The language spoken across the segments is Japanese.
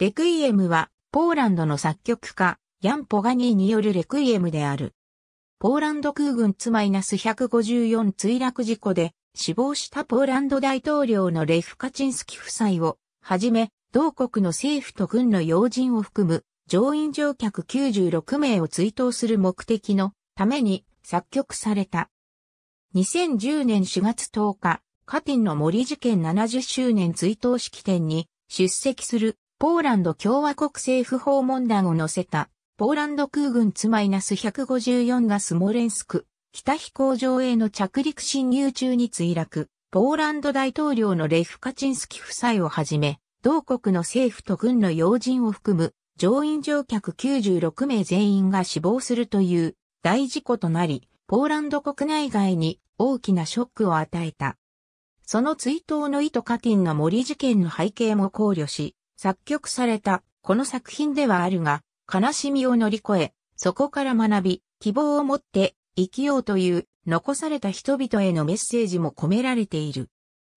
レクイエムは、ポーランドの作曲家、ヤン・ポガニーによるレクイエムである。ポーランド空軍ツマイナス154墜落事故で死亡したポーランド大統領のレフ・カチンスキ夫妻をはじめ、同国の政府と軍の要人を含む乗員乗客96名を追悼する目的のために作曲された。2010年4月10日、カティンの森事件70周年追悼式典に出席するポーランド共和国政府訪問団を乗せた、ポーランド空軍ツマイナス154がスモレンスク、北飛行場への着陸侵入中に墜落、ポーランド大統領のレフ・カチンスキ夫妻をはじめ、同国の政府と軍の要人を含む、乗員乗客96名全員が死亡するという大事故となり、ポーランド国内外に大きなショックを与えた。その追悼の意図カティンの森事件の背景も考慮し、作曲されたこの作品ではあるが、悲しみを乗り越え、そこから学び、希望を持って生きようという残された人々へのメッセージも込められている。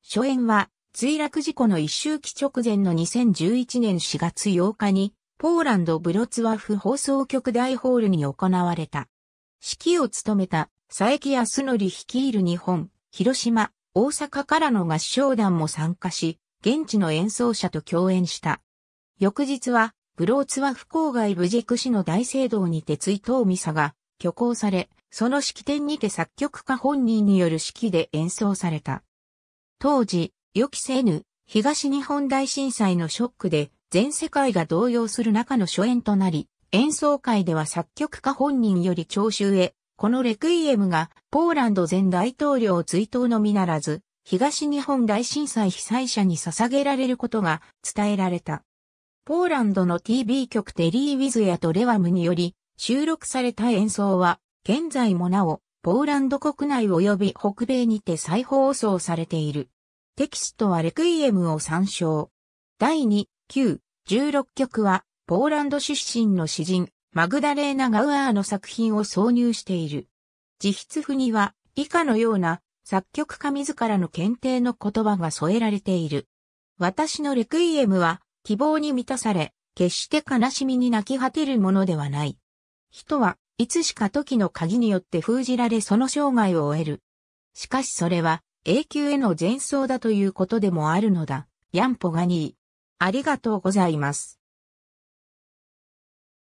初演は墜落事故の一周期直前の2011年4月8日にポーランドブロツワフ放送局大ホールに行われた。指揮を務めた佐伯康則率いる日本、広島、大阪からの合唱団も参加し、現地の演奏者と共演した。翌日は、ブローツは不郊外ブジェク市の大聖堂にて追悼ミサが挙行され、その式典にて作曲家本人による式で演奏された。当時、予期せぬ東日本大震災のショックで全世界が動揺する中の初演となり、演奏会では作曲家本人より聴衆へ、このレクイエムがポーランド前大統領追悼のみならず、東日本大震災被災者に捧げられることが伝えられた。ポーランドの TV 局テリー・ウィズヤとレワムにより収録された演奏は現在もなおポーランド国内及び北米にて再放送されている。テキストはレクイエムを参照。第2、9、16曲はポーランド出身の詩人マグダレーナ・ガウアーの作品を挿入している。自筆譜には以下のような作曲家自らの検定の言葉が添えられている。私のレクイエムは希望に満たされ、決して悲しみに泣き果てるものではない。人はいつしか時の鍵によって封じられその生涯を終える。しかしそれは永久への前奏だということでもあるのだ。ヤンポガニー。ありがとうございます。